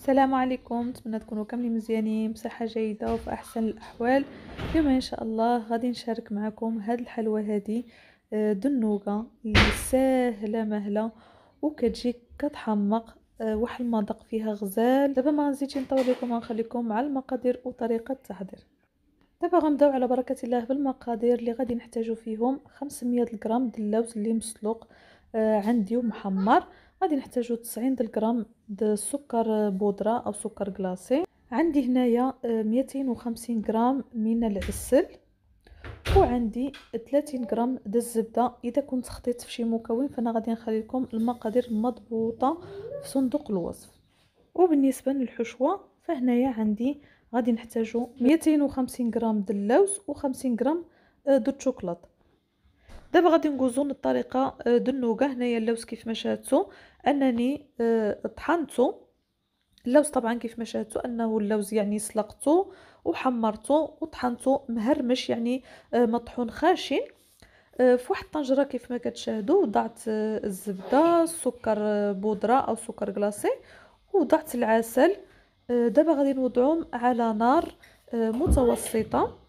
السلام عليكم نتمنى تكونوا كاملين مزيانين بصحه جيده وفي احسن الاحوال اليوم ان شاء الله غادي نشارك معكم هاد الحلوى هادي آه، دنوغة اللي ساهله مهله وكتجي كتحمق آه، واحد المذاق فيها غزال دابا ما نزيدش نطول لكم غنخليكم مع المقادير وطريقه التحضير دابا غنبداو على بركه الله بالمقادير اللي غادي نحتاجو فيهم 500 غرام د اللوز اللي مسلوق آه، عندي ومحمر غادي نحتاجو 90 غرام السكر بودره او سكر كلاصي عندي هنايا 250 آه، غرام من العسل وعندي 30 غرام د الزبده اذا كنت خطيت في شي مكون فانا غادي نخلي لكم المقادير مضبوطه في صندوق الوصف وبالنسبه للحشوه فهنايا عندي غادي نحتاجو 250 غرام د اللوز و 50 غرام آه، د الشوكولاط دابا غادي ندوزو للطريقه آه، دو النوكا هنايا اللوز كيف ما شاهدتوا انني آه، طحنتو اللوز طبعا كيف ما شاهدتوا انه اللوز يعني سلقته وحمرته وطحنته مهرمش يعني آه، مطحون خاشن فواحد الطنجره كيف ما كتشاهدوا وضعت الزبده السكر بودره او سكر كلاصي وضعت العسل دابا غادي نوضعهم على نار متوسطه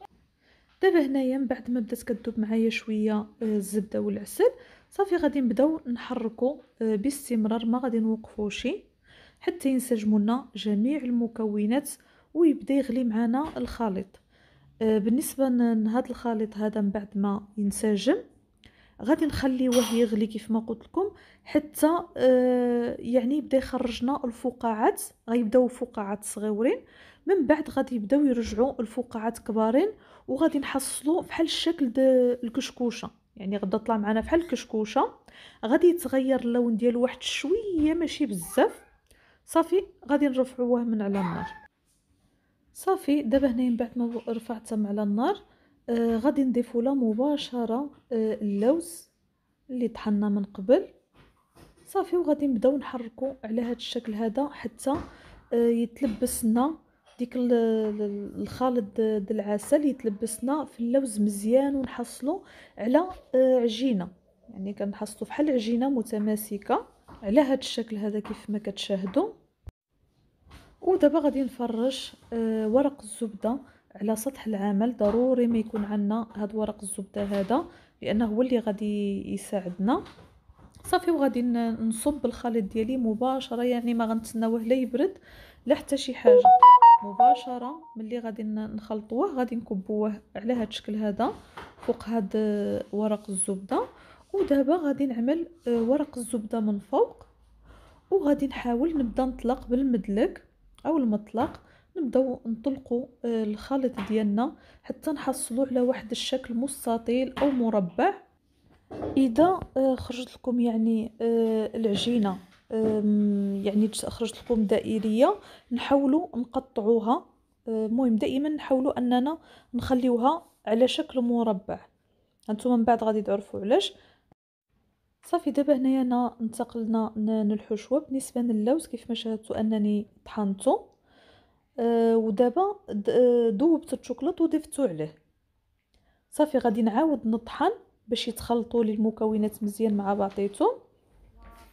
دابا هنايا من بعد ما بدات كذوب معايا شويه آه، الزبده والعسل صافي غادي نبداو نحركو آه، باستمرار ما غادي نوقفوش حتى ينسجموا لنا جميع المكونات ويبدا يغلي معنا الخليط آه، بالنسبه لهذا الخليط هذا من بعد ما ينسجم غادي نخليوه يغلي كيف ما قلت لكم حتى يعني يبدا يخرجنا الفقاعات غيبداو فقاعات صغيورين من بعد غادي يبداو يرجعوا الفقاعات كبارين وغادي نحصلو بحال الشكل د الكشكوشه يعني غدا طلع معنا بحال الكشكوشه غادي يتغير اللون ديالو واحد شويه ماشي بزاف صافي غادي نرفعوه من على النار صافي دابا هنا من بعد ما رفعته من على النار آه غادي نضيفوا له مباشره آه اللوز اللي طحنا من قبل صافي وغادي نبداو نحركو على هذا الشكل هذا حتى آه يتلبس لنا ديك الخالط ديال العسل يتلبسنا في اللوز مزيان ونحصلو على آه، عجينه يعني كنحصلو بحال عجينه متماسكه على هذا الشكل هذا كيف ما كتشاهدوا ودابا غادي نفرش آه، ورق الزبده على سطح العمل ضروري ما يكون عندنا هاد ورق الزبده هذا لانه هو اللي غادي يساعدنا صافي وغادي نصب الخليط ديالي مباشره يعني ما غنتسناوه لا يبرد لا حتى شي حاجه مباشره ملي غادي نخلطوه غادي نكبوه على هذا الشكل هذا فوق هذا آه، ورق الزبده ودابا غادي نعمل آه، ورق الزبده من فوق وغادي نحاول نبدا نطلق بالمدلك او المطلق نبداو نطلقوا آه، الخليط ديالنا حتى نحصلوا على واحد الشكل مستطيل او مربع اذا خرجت لكم يعني العجينه يعني خرجت لكم دائريه نحاولوا نقطعوها المهم دائما نحاولوا اننا نخليوها على شكل مربع هانتوما من بعد غادي تعرفوا علاش صافي دابا هنايا انا انتقلنا للحشوه بالنسبه للوز كيف ما شاهدتوا انني طحنته أه ودابا ذوبت أه، الشوكولاط وضفتو عليه صافي غادي نعاود نطحن باش يتخلطوا لي المكونات مزيان مع بعضيتهم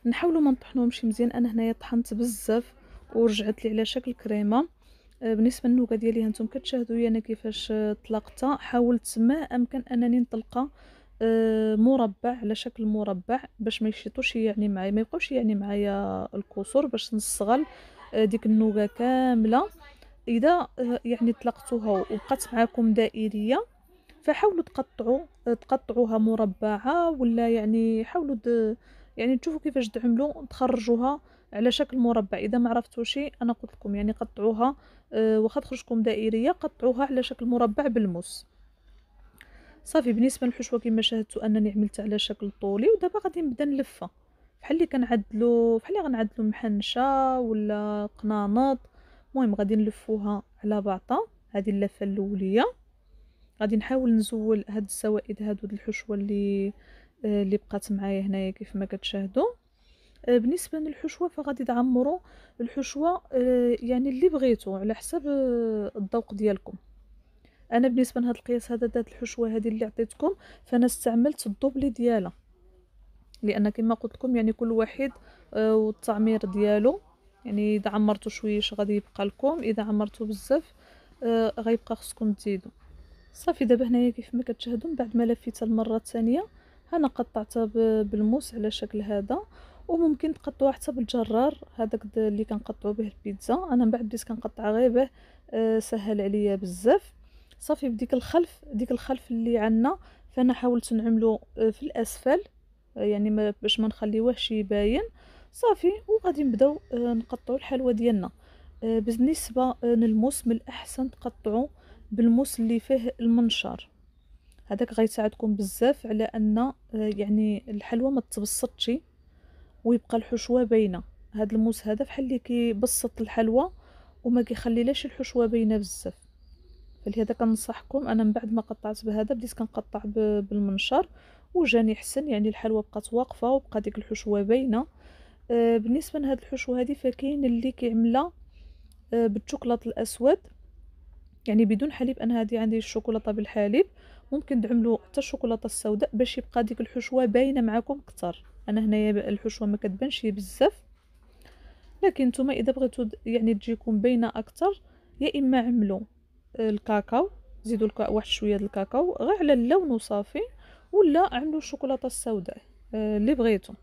نحاولوا ما نطحنوهمش مزيان انا هنايا طحنت بزاف ورجعت لي على شكل كريمه آه، بالنسبه للنوكه ديالي هانتوما كتشاهدوا انا كيفاش طلقتها حاولت ما امكن انني نطلقها آه، مربع على شكل مربع باش ما يشيطوش يعني معايا ما يبقاوش يعني معايا الكسور باش نصغل آه، ديك النوكه كامله اذا يعني طلقتوها وبقات معاكم دائريه فحاولوا تقطعوا تقطعوها مربعه ولا يعني حاولوا يعني تشوفوا كيفاش تعملوا تخرجوها على شكل مربع اذا ما عرفتوا شيء انا قلت لكم يعني قطعوها أه واخا تخرجكم دائريه قطعوها على شكل مربع بالموس صافي بالنسبه للحشوه كما شاهدتوا انني عملت على شكل طولي ودابا غادي نبدا نلفها بحال اللي كنعدلو بحال اللي غنعدلو محنشه ولا قنانط المهم غادي نلفوها على بعضها هذه اللفه الاوليه غادي نحاول نزول هاد السوائد هادو د الحشوه اللي اللي بقات معايا هنايا كيف ما كتشاهدوا آه، بالنسبه للحشوه فغادي تعمروا الحشوه آه، يعني اللي بغيتو على حسب آه، الذوق ديالكم انا بالنسبه لهذا القياس هذا ذات الحشوه هذه اللي عطيتكم فانا استعملت الدوبلي ديالها لان كما قلت لكم يعني كل واحد والتعمير ديالو يعني اذا عمرتو شويش غادي يبقى لكم اذا عمرتو بزاف غيبقى خصكم تزيدو صافي دابا هنايا كيف ما كتشاهدوا من بعد ما لفيت المره الثانيه انا قطعتها بالموس على شكل هذا وممكن تقطعوها حتى بالجرار هذاك اللي كنقطعو به البيتزا انا من بعد بديت كنقطع غير به آه، سهل عليا بزاف صافي بديك الخلف ديك الخلف اللي عندنا فانا حاولت نعملو آه، في الاسفل آه، يعني ما باش ما نخليوهش يباين صافي وغادي نبداو نقطعو الحلوى ديالنا بالنسبه للموس من الاحسن تقطعو بالموس اللي فيه المنشار هذاك غيساعدكم بزاف على ان آه، يعني الحلوى ما تبسطش ويبقى الحشوه باينه هذا الموس هذا بحال اللي كيبسط الحلوى وما كيخليلاش الحشوه باينه بزاف فلهذا كنصحكم انا من بعد ما قطعت بهذا بديت كنقطع بالمنشار وجاني حسن يعني الحلوى بقات واقفه وبقى ديك الحشوه باينه آه، بالنسبه لهاد الحشوه هذه فكاين اللي كيعملها آه، بالشوكولاط الاسود يعني بدون حليب انا هذه عندي الشوكولاته بالحليب ممكن له حتى الشوكولاته السوداء باش يبقى ديك الحشوه باينه معكم اكثر انا هنايا الحشوه ما كتبانش بزاف لكن نتوما اذا بغيتو يعني تجيكم باينه اكثر يا اما عملوا آه، الكاكاو زيدوا واحد شويه د الكاكاو غير على اللون وصافي ولا عملوا الشوكولاته السوداء آه، اللي بغيتو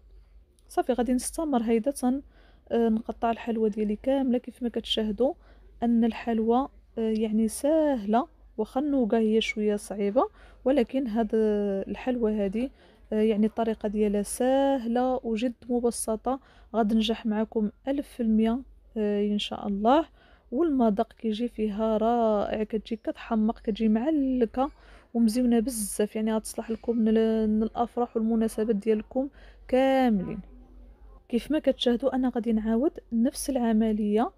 صافي غادي نستمر هيدا آه، تن نقطع الحلوى ديالي كامله كيف ما كتشاهدوا ان الحلوى يعني سهله واخا النوكا هي شويه صعيبه ولكن هاد الحلوه هذه آه، يعني الطريقة ديالها سهلة وجد مبسطة غاد نجح معكم ألف في المية آه، إن شاء الله والمذاق كيجي فيها رائع كتجي كتحمق كتجي معلكة ومزيونة بزاف يعني غتصلح لكم من الأفراح والمناسبات ديالكم كاملين كيف ما كتشاهدوا أنا غادي نعاود نفس العملية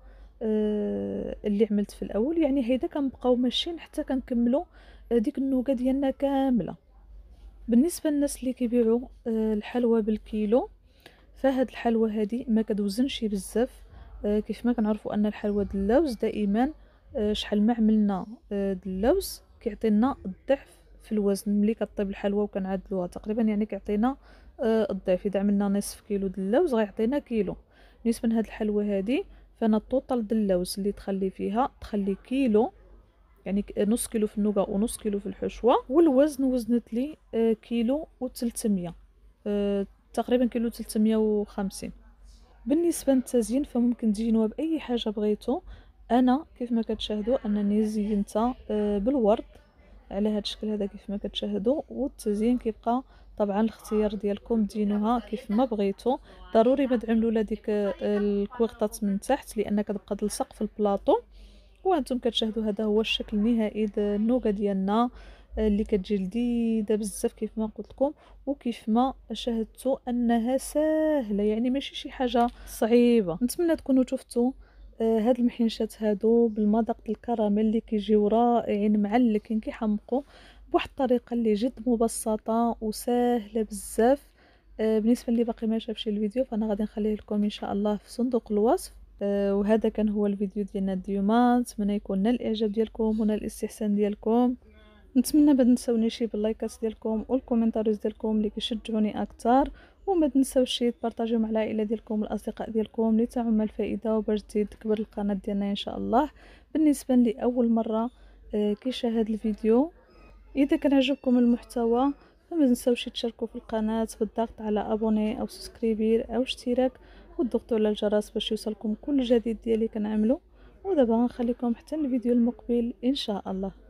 آه، اللي عملت في الاول يعني هيدا كنبقاو ماشيين حتى كنكملوا آه، ديك النوكه ديالنا كامله بالنسبه للناس اللي كيبيعوا آه، الحلوى بالكيلو فهاد الحلوى هادي ما كدوزنش بزاف كيف ما كنعرفوا ان الحلوى د اللوز دائما شحال ما عملنا د اللوز كيعطينا الضعف في الوزن ملي كطيب الحلوى وكنعدلوها تقريبا يعني كيعطينا الضعف اذا عملنا نصف كيلو د اللوز غيعطينا كيلو بالنسبه لهاد الحلوى هادي فانا الطوطال اللوز اللي تخلي فيها تخلي كيلو يعني نص كيلو في النوغا ونص كيلو في الحشوه والوزن وزنت لي آه، كيلو و300 آه، تقريبا كيلو 350 بالنسبه للتزيين فممكن تزينوها باي حاجه بغيتو انا كيف ما كتشاهدوا انني زينتها آه، بالورد على هذا الشكل هذا كيف ما كتشاهدوا والتزيين كيبقى طبعا الاختيار ديالكم دينوها كيف ما بغيتو ضروري ما تعملوا لا ديك آه، الكويغطات من تحت لان كتبقى تلصق في البلاطو وانتم كتشاهدوا هذا هو الشكل النهائي النوكه ديالنا آه، اللي كتجي لذيذه بزاف كيف ما قلت لكم وكيف ما شاهدتوا انها سهله يعني ماشي شي حاجه صعيبه نتمنى تكونوا شفتوا آه، هاد المحنشات هادو بالمذاق الكراميل اللي كيجيو رائعين معلكين كيحمقوا بواحد الطريقه اللي جد مبسطه وسهله بزاف آه، بالنسبه اللي باقي ما شافش الفيديو فانا غادي نخليه لكم ان شاء الله في صندوق الوصف آه، وهذا كان هو الفيديو ديالنا اليوم نتمنى يكون نال الاعجاب ديالكم ونال الاستحسان ديالكم نتمنى ما تنساونيش باللايكات ديالكم والكومنتارز ديالكم اللي كيشجعوني اكثر وما تنساوش تبارطاجيو مع العائله ديالكم والاصدقاء ديالكم لتعم الفائده وباش تزيد تكبر القناه ديالنا ان شاء الله بالنسبه لاول مره آه، كيشاهد الفيديو اذا كان عجبكم المحتوى فما تنساوش تشاركوا في القناه بالضغط على ابوني او سبسكرايبير او اشتراك وتضغطوا على الجرس باش يوصلكم كل جديد ديالي كنعملو ودابا غنخليكم حتى الفيديو المقبل ان شاء الله